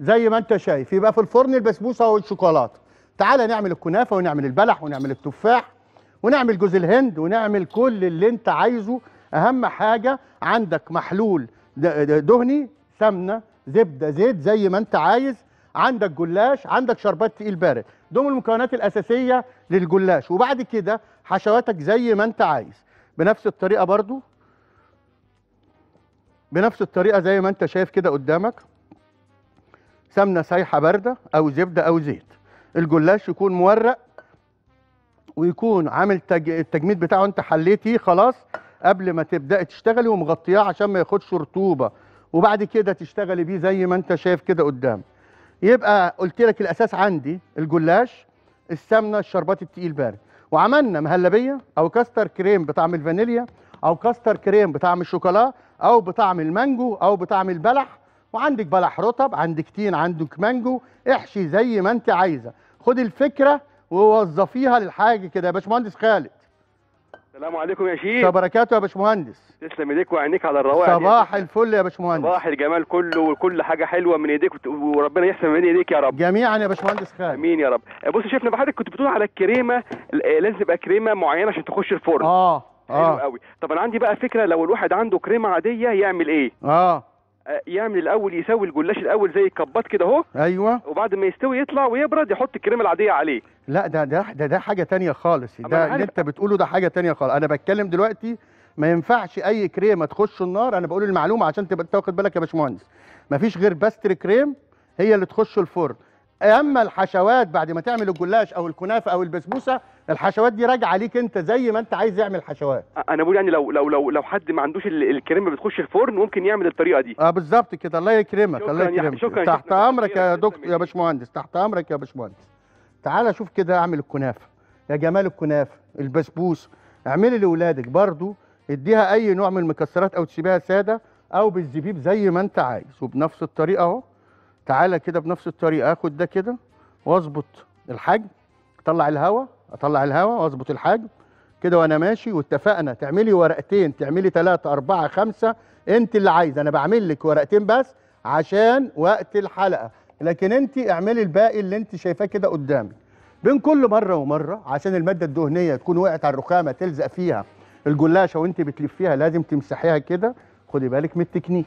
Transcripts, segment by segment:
زي ما انت شايف يبقى في الفرن البسبوسه والشوكولاته تعالى نعمل الكنافه ونعمل البلح ونعمل التفاح ونعمل جوز الهند ونعمل كل اللي انت عايزه اهم حاجه عندك محلول دهني سمنه زبده زيت زي ما انت عايز عندك جلاش عندك شربات تقيل بارد دول المكونات الاساسيه للجلاش وبعد كده حشواتك زي ما انت عايز بنفس الطريقه برضو بنفس الطريقه زي ما انت شايف كده قدامك سمنه سايحه بارده او زبده او زيت الجلاش يكون مورق ويكون عامل التجميد بتاعه انت حليتيه خلاص قبل ما تبداي تشتغلي ومغطياه عشان ما ياخدش رطوبه وبعد كده تشتغلي بيه زي ما انت شايف كده قدام يبقى قلت لك الاساس عندي الجلاش السمنه الشربات التقيل بارد وعملنا مهلبيه او كاستر كريم بطعم الفانيليا او كاستر كريم بطعم الشوكولا او بطعم المانجو او بطعم البلح وعندك بلح رطب عندك تين عندك مانجو احشي زي ما انت عايزه خدي الفكره ووظفيها للحاجه كده يا باشمهندس خالد السلام عليكم يا شيخ وبركاته يا باشمهندس تسلم ايديك وعينيك على الروائع صباح الفل يا باشمهندس صباح الجمال كله وكل حاجه حلوه من ايديك وربنا يحسن من ايديك يا رب جميعا يا باشمهندس خالد امين يا رب بص شفنا حضرتك كنت بتقول على الكريمه آه، لازم تبقى كريمه معينه عشان تخش الفرن اه اه قوي طب انا عندي بقى فكره لو الواحد عنده كريمه عاديه يعمل ايه اه يعمل الاول يسوي الجلاش الاول زي الكبات كده اهو ايوه وبعد ما يستوي يطلع ويبرد يحط الكريمه العاديه عليه لا ده ده ده, ده حاجه ثانيه خالص ده اللي انت بتقوله ده حاجه ثانيه خالص انا بتكلم دلوقتي ما ينفعش اي كريمه تخش النار انا بقول المعلومه عشان تبقى تاخد بالك يا باشمهندس ما فيش غير باستر كريم هي اللي تخش الفرن اما الحشوات بعد ما تعمل الجلاش او الكنافه او البسبوسه الحشوات دي راجعه ليك انت زي ما انت عايز يعمل حشوات انا بقول يعني لو لو لو لو حد ما عندوش الكريمه بتخش الفرن ممكن يعمل الطريقه دي اه بالظبط كده الله يكرمك الله يكرمك شكرا تحت امرك يا دكتور يا باشمهندس تحت امرك يا باشمهندس تعالى شوف كده اعمل الكنافه يا جمال الكنافه البسبوس اعملي لاولادك برضو اديها اي نوع من المكسرات او تسيبيها ساده او بالزبيب زي ما انت عايز وبنفس الطريقه اهو تعالى كده بنفس الطريقه اخد ده كده واظبط الحجم اطلع الهواء اطلع الهواء واظبط الحجم كده وانا ماشي واتفقنا تعملي ورقتين تعملي ثلاثة أربعة خمسة انت اللي عايزة انا بعمل لك ورقتين بس عشان وقت الحلقة لكن انت اعملي الباقي اللي انت شايفاه كده قدامك بين كل مرة ومرة عشان المادة الدهنية تكون وقعت على الرخامة تلزق فيها الجلاشة وانت بتلفيها لازم تمسحيها كده خدي بالك من التكنيك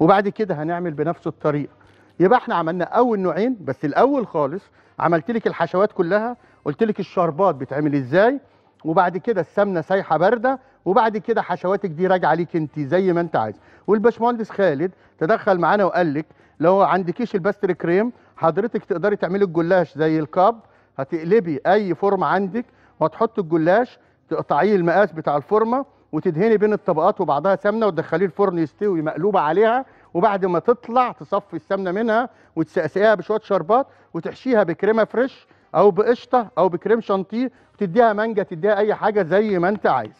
وبعد كده هنعمل بنفس الطريقة يبقى احنا عملنا اول نوعين بس الاول خالص عملت لك الحشوات كلها قلت لك الشربات بتعمل ازاي وبعد كده السمنه سايحه بارده وبعد كده حشواتك دي راجعه ليك انت زي ما انت عايز والباشمهندس خالد تدخل معانا وقال لك لو عندكيش الباستر كريم حضرتك تقدري تعملي الجلاش زي الكاب هتقلبي اي فورمه عندك وهتحطي الجلاش تقطعيه المقاس بتاع الفورمه وتدهني بين الطبقات وبعضها سمنه وتدخليه الفرن يستوي مقلوبه عليها وبعد ما تطلع تصفي السمنه منها وتسقسقيها بشويه شربات وتحشيها بكريمه فريش او بقشطه او بكريم شانتيه وتديها مانجا تديها اي حاجه زي ما انت عايز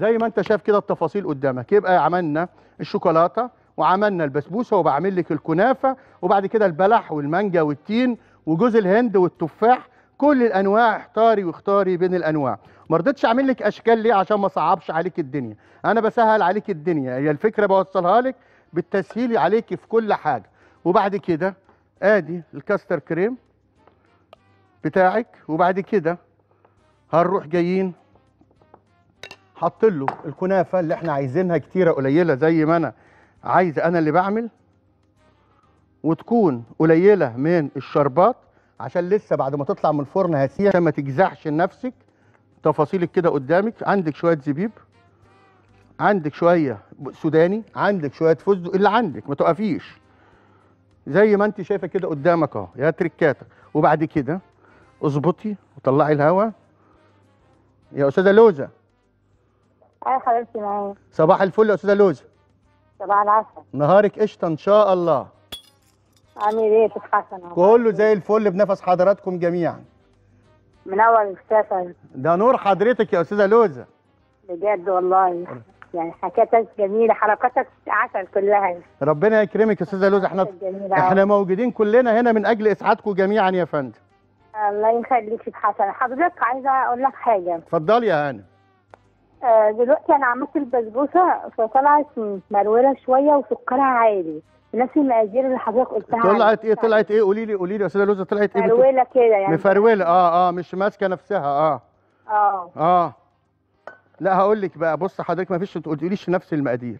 زي ما انت شايف كده التفاصيل قدامك يبقى عملنا الشوكولاته وعملنا البسبوسه وبعمل لك الكنافه وبعد كده البلح والمانجا والتين وجوز الهند والتفاح كل الانواع احتاري واختاري بين الانواع ما رضيتش اعمل لك اشكال ليه عشان ما صعبش عليك الدنيا انا بسهل عليك الدنيا هي الفكره بوصلها لك بالتسهيل عليكي في كل حاجه وبعد كده ادي الكاستر كريم بتاعك وبعد كده هنروح جايين حاطين له الكنافه اللي احنا عايزينها كتيره قليله زي ما انا عايز انا اللي بعمل وتكون قليله من الشربات عشان لسه بعد ما تطلع من الفرن هسيها عشان ما تجزعش نفسك تفاصيلك كده قدامك عندك شويه زبيب عندك شويه سوداني عندك شويه فستق اللي عندك ما توقفيش زي ما انت شايفه كده قدامك اهو يا تريكاتك وبعد كده اظبطي وطلعي الهواء يا استاذه لوزه ايوه حبيبتي معايا صباح الفل يا استاذه لوزه صباح العسل نهارك قشطه ان شاء الله عامل ايه يا حسن كله زي الفل بنفس حضراتكم جميعا منور الاستاذ ده نور حضرتك يا استاذه لوزه بجد والله يعني حكايتك جميله حركاتك عسل كلها ربنا يكرمك يا استاذه لوز احنا احنا موجودين كلنا هنا من اجل اسعادكم جميعا يا فندم الله يخليك يا حسن حضرتك عايزه اقول لك حاجه اتفضلي يا هانم آه، دلوقتي انا عملت البسبوسه فطلعت مروره شويه وسكرها عالي نفس المقادير اللي حضرتك قلتها طلعت ايه طلعت ايه قولي لي قولي لي يا استاذه لوزه طلعت ايه مفروله كده يعني مفروله اه اه مش ماسكه نفسها اه اه اه لا هقول لك بقى بص حضرتك ما فيش تقوليش نفس المقادير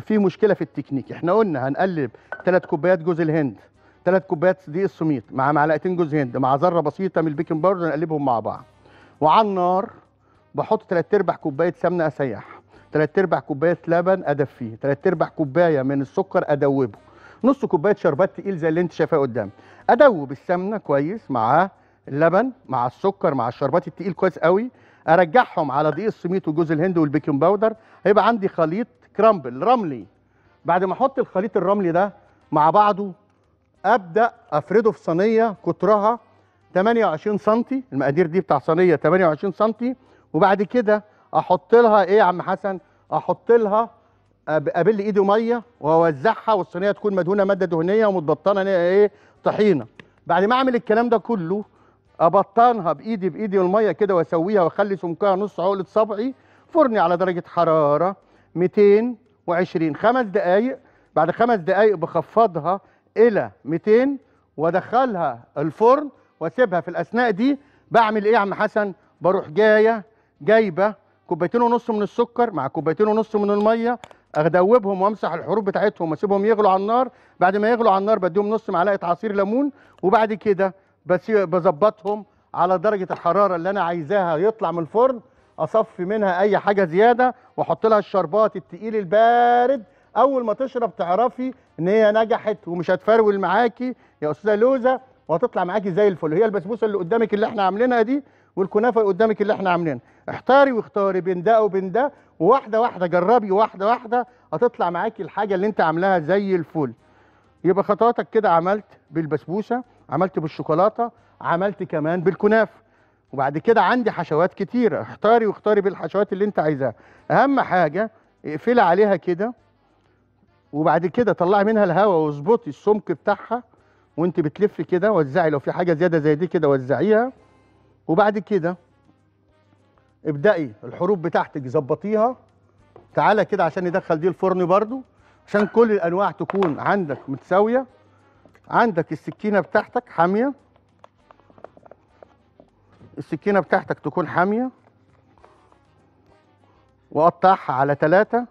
في مشكله في التكنيك احنا قلنا هنقلب ثلاث كوبايات جوز الهند ثلاث كوبايات دقيق السميط مع معلقتين جوز هند مع ذره بسيطه من البيكنج باودر نقلبهم مع بعض وعلى النار بحط ثلاث ارباع كوبايه سمنه اسيح ثلاث ارباع كوبايه لبن ادفيه ثلاث ارباع كوبايه من السكر ادوبه نص كوبايه شربات تقيل زي اللي انت شايفاه قدام ادوب السمنه كويس مع اللبن مع السكر مع الشربات التقيل كويس قوي ارجعهم على دقيق السميت وجوز الهند والبيكنج باودر هيبقى عندي خليط كرامبل رملي بعد ما احط الخليط الرملي ده مع بعضه ابدا افرده في صينيه قطرها 28 سم المقادير دي بتاع صينيه 28 سم وبعد كده احط لها ايه يا عم حسن احط لها ابل ايدي ميه واوزعها والصينيه تكون مدهونه ماده دهنيه ومتبطنه ايه طحينه بعد ما اعمل الكلام ده كله ابطنها بايدي بايدي الميه كده واسويها واخلي سمكها نص عقله صبعي فرني على درجه حراره 220 خمس دقائق بعد خمس دقائق بخفضها الى 200 وادخلها الفرن واسيبها في الاثناء دي بعمل ايه يا عم حسن بروح جايه جايبه كوبايتين ونص من السكر مع كوبايتين ونص من الميه ادوبهم وامسح الحروف بتاعتهم واسيبهم يغلوا على النار بعد ما يغلوا على النار بديهم نص معلقه عصير ليمون وبعد كده بس بظبطهم على درجه الحراره اللي انا عايزاها يطلع من الفرن اصفي منها اي حاجه زياده واحط لها الشربات التقيل البارد اول ما تشرب تعرفي ان هي نجحت ومش هتفرول معاكي يا استاذه لوزه وهتطلع معاكي زي الفل هي البسبوسه اللي قدامك اللي احنا عاملينها دي والكنافه اللي قدامك اللي احنا عاملينها احتاري واختاري بين ده وبين ده وواحده واحده جربي واحده واحده هتطلع معاكي الحاجه اللي انت عاملاها زي الفل يبقى خطواتك كده عملت بالبسبوسه عملت بالشوكولاته عملت كمان بالكنافه وبعد كده عندي حشوات كتيره اختاري واختاري بالحشوات اللي انت عايزاها اهم حاجه اقفلي عليها كده وبعد كده طلعي منها الهواء واظبطي السمك بتاعها وانت بتلفي كده وزعي لو في حاجه زياده زي دي كده وزعيها وبعد كده ابدأي الحروف بتاعتك ظبطيها تعالى كده عشان ندخل دي الفرن برضو عشان كل الانواع تكون عندك متساويه عندك السكينه بتاعتك حاميه السكينه بتاعتك تكون حاميه وقطعها على ثلاثة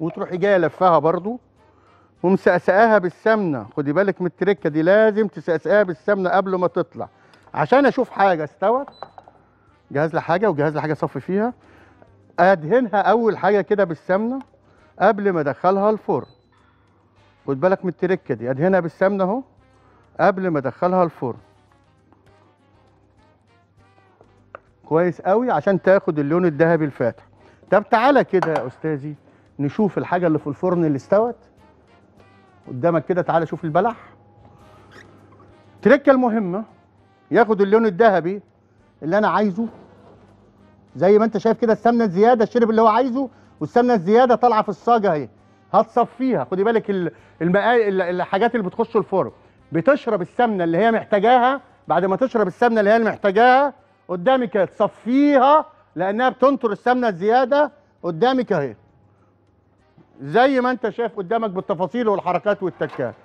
وتروحي جايه لفها برضو ومسقسقاها بالسمنه خدي بالك من التركه دي لازم تسقسقاها بالسمنه قبل ما تطلع عشان اشوف حاجه استوت جهز لي حاجه وجهز لي حاجه صفي فيها ادهنها اول حاجه كده بالسمنه قبل ما ادخلها الفرن خد بالك من التركه دي ادهنها بالسمنه اهو قبل ما ادخلها الفرن كويس قوي عشان تاخد اللون الذهبي الفاتح طب تعالى كده يا استاذي نشوف الحاجه اللي في الفرن اللي استوت قدامك كده تعالى شوف البلح التركه المهمه ياخد اللون الذهبي اللي انا عايزه زي ما انت شايف كده السمنه الزياده الشرب اللي هو عايزه والسمنه الزياده طالعه في الصاجه اهي هتصفيها خدي بالك الحاجات اللي بتخش الفرن بتشرب السمنه اللي هي محتاجاها بعد ما تشرب السمنه اللي هي محتاجاها قدامك تصفيها لانها بتنطر السمنه الزياده قدامك اهي زي ما انت شايف قدامك بالتفاصيل والحركات والتكات